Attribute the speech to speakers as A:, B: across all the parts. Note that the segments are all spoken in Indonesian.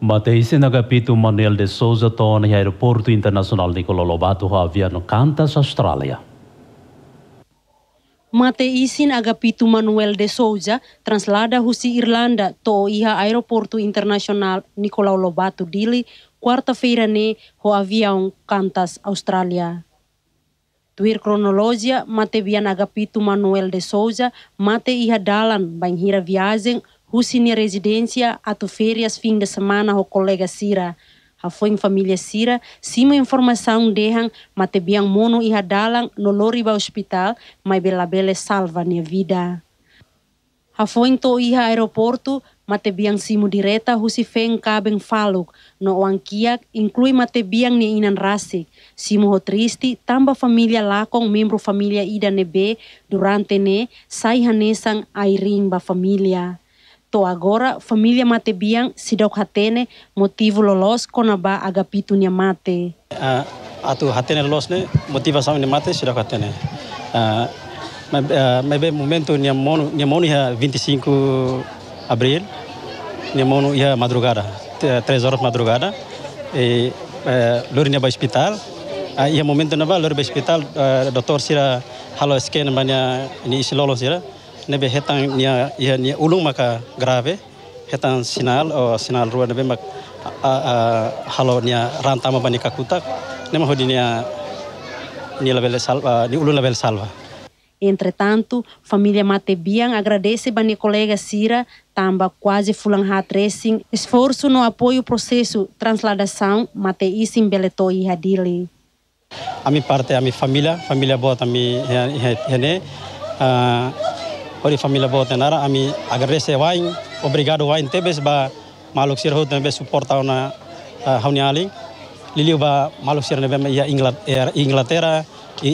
A: Matei Mateise nagapitu Manuel de Souza Tona em Aeroporto Internacional Nicolau Lobato havia no Cantas, Austrália.
B: Mateisin agapito Manuel de Souza translada husi Irlanda to iha Aeroporto Internasional Nicolau Lobato Dili kuarta feira ne ho avião kantas Australia. Tuir cronologia mate vian agapito Manuel de Souza mate iha dalan banhira viagem Husini residência, ato férias, fim de semana, o colega Sira. A foi em família Sira, Simo informação dehan, matebiang mono e hadalang no loriba hospital, mas bela bela salva minha vida. A foi em to iha aeroporto, matebiang simo direta husi feng kabeng faluk, no oankiak, inclui matebiang ne inan rasik. Simo ho triste, tamba família lakong membro família ida nebe, durante ne, sai hanesang airing ba família. to agora familia mate biang sidok hatene motivo lolos kona ba agapitu nia mate.
A: Uh, atu hatene lolos ne motiva sami nia mate sidok hatene. Uh, ah, Mebe ah, momento nia monu nia ya 25 e abril nia monu ya madrugada tres horas madrugada e uh, lori nia ba hospital. Uh, ia momento nia ba lori ba hospital uh, doktor sira halo scan banyak ini isi lolos sira nebe hetang nia ia ya nia ulung maka grave hetang sinal o oh, sinal rua nebe mak halo nia ranta ma bani kakutak nema hodinia nia level salva ni ulung level salva
B: Entretanto, família Matebian agradece bani minha colega Cira, tamba quase fulanhat tracing, esforço no apoio processo transladação Mateis em Beletó e Hadili.
A: A minha parte, a minha família, família boa também, rene, uh, ah, hori família Bolsonaro, a mim agradecer vai, obrigado vai, tebes ba maluk sir hot nebe suporta na eh, hauni ali, liliu ba maluk sir nebe ia Irlandia,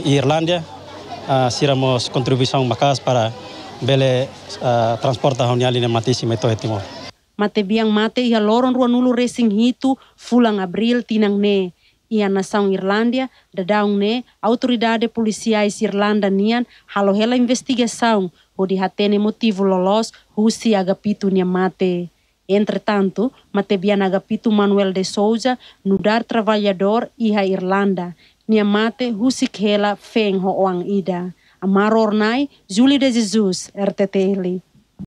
A: Irlândia, eh, siramos contribuição macas para bele eh, transporta hauni ali ne matissima to timor.
B: Matebiang mate ya loron ruanulu racing hitu fulang Abril tinang ne. e a nação Irlândia da né autoridade policiais Irlanda nian halo hela investigação o de hatene motivo lolos Rússia agapito Niamate. mate. Entretanto, Matebiana Agapito Manuel de Souza, Nudar Trabalhador e a Irlanda, nia mate Rusikhela Feng Hoang Ida. Ornai, Júlio de Jesus, RTTL.